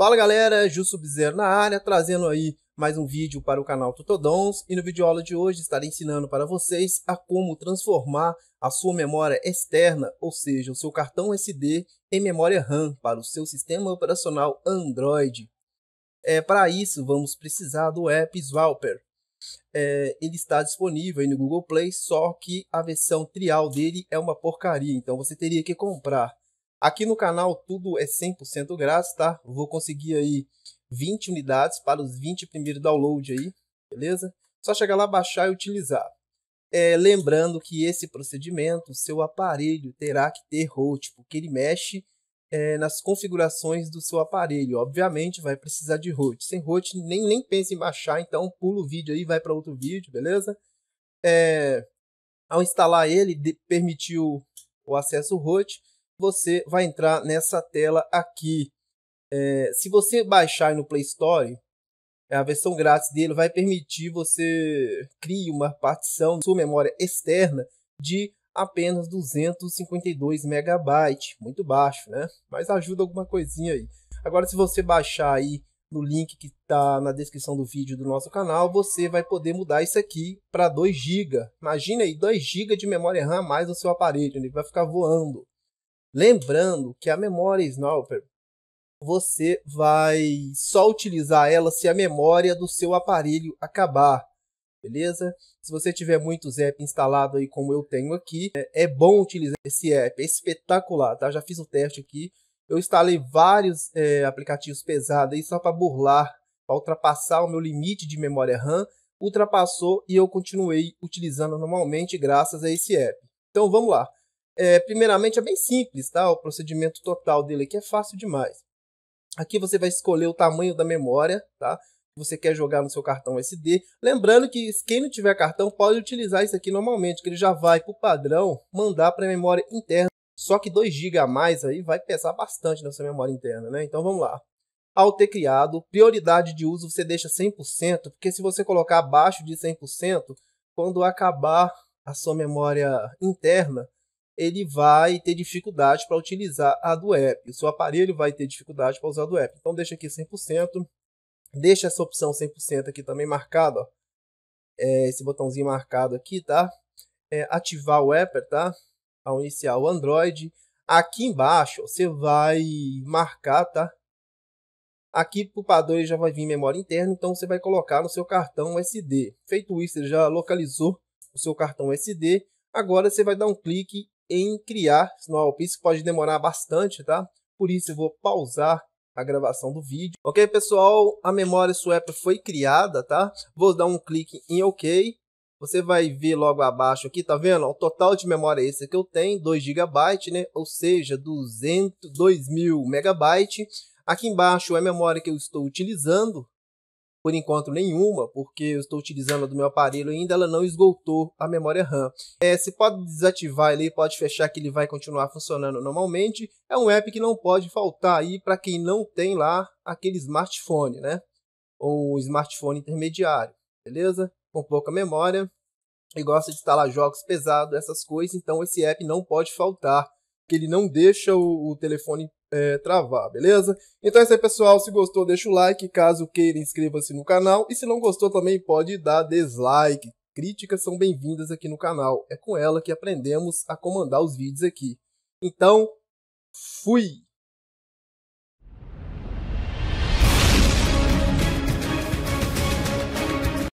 Fala galera, Ju Subzero na área, trazendo aí mais um vídeo para o canal Tutodons e no vídeo aula de hoje estarei ensinando para vocês a como transformar a sua memória externa, ou seja, o seu cartão SD em memória RAM para o seu sistema operacional Android. É, para isso, vamos precisar do app Swalper. É, ele está disponível no Google Play, só que a versão trial dele é uma porcaria, então você teria que comprar. Aqui no canal tudo é 100% grátis, tá? Vou conseguir aí 20 unidades para os 20 primeiros downloads aí, beleza? Só chegar lá, baixar e utilizar. É, lembrando que esse procedimento, seu aparelho terá que ter root, porque ele mexe é, nas configurações do seu aparelho. Obviamente vai precisar de root. Sem root, nem, nem pense em baixar, então pula o vídeo aí, vai para outro vídeo, beleza? É, ao instalar ele, permitiu o acesso root, você vai entrar nessa tela aqui. É, se você baixar no Play Store, é, a versão grátis dele vai permitir você criar uma partição de sua memória externa de apenas 252 megabytes, muito baixo, né? Mas ajuda alguma coisinha aí. Agora, se você baixar aí no link que está na descrição do vídeo do nosso canal, você vai poder mudar isso aqui para 2 GB. Imagina aí, 2 GB de memória RAM mais no seu aparelho, ele vai ficar voando. Lembrando que a memória Snowper você vai só utilizar ela se a memória do seu aparelho acabar, beleza? Se você tiver muitos apps instalados aí como eu tenho aqui, é bom utilizar esse app, é espetacular, tá? Já fiz o teste aqui, eu instalei vários é, aplicativos pesados aí só para burlar, para ultrapassar o meu limite de memória RAM, ultrapassou e eu continuei utilizando normalmente graças a esse app. Então vamos lá. É, primeiramente, é bem simples, tá? O procedimento total dele aqui é fácil demais. Aqui você vai escolher o tamanho da memória, tá? Que você quer jogar no seu cartão SD. Lembrando que quem não tiver cartão pode utilizar isso aqui normalmente, que ele já vai, por padrão, mandar para a memória interna. Só que 2 GB a mais aí vai pesar bastante na sua memória interna, né? Então vamos lá. Ao ter criado, prioridade de uso você deixa 100%, porque se você colocar abaixo de 100%, quando acabar a sua memória interna, ele vai ter dificuldade para utilizar a do app. O seu aparelho vai ter dificuldade para usar a do app. Então deixa aqui 100%. Deixa essa opção 100% aqui também marcada, ó. É, esse botãozinho marcado aqui, tá? É, ativar o app, tá? Ao iniciar o Android. Aqui embaixo, você vai marcar, tá? Aqui para o padrão já vai vir memória interna, então você vai colocar no seu cartão SD. Feito isso, ele já localizou o seu cartão SD. Agora você vai dar um clique em criar esse piece, que pode demorar bastante, tá? Por isso eu vou pausar a gravação do vídeo. Ok, pessoal? A memória swap foi criada, tá? Vou dar um clique em OK. Você vai ver logo abaixo aqui, tá vendo? O total de memória é esse que eu tenho, 2 GB, né? Ou seja, 200, 2000 MB. Aqui embaixo é a memória que eu estou utilizando, por enquanto nenhuma, porque eu estou utilizando do meu aparelho ainda, ela não esgotou a memória RAM. É, você pode desativar ele, pode fechar que ele vai continuar funcionando normalmente. É um app que não pode faltar aí para quem não tem lá aquele smartphone, né? Ou smartphone intermediário, beleza? Com pouca memória e gosta de instalar jogos pesados, essas coisas, então esse app não pode faltar que ele não deixa o, o telefone é, travar, beleza? Então é isso aí, pessoal. Se gostou, deixa o like. Caso queira, inscreva-se no canal. E se não gostou, também pode dar dislike. Críticas são bem-vindas aqui no canal. É com ela que aprendemos a comandar os vídeos aqui. Então, fui!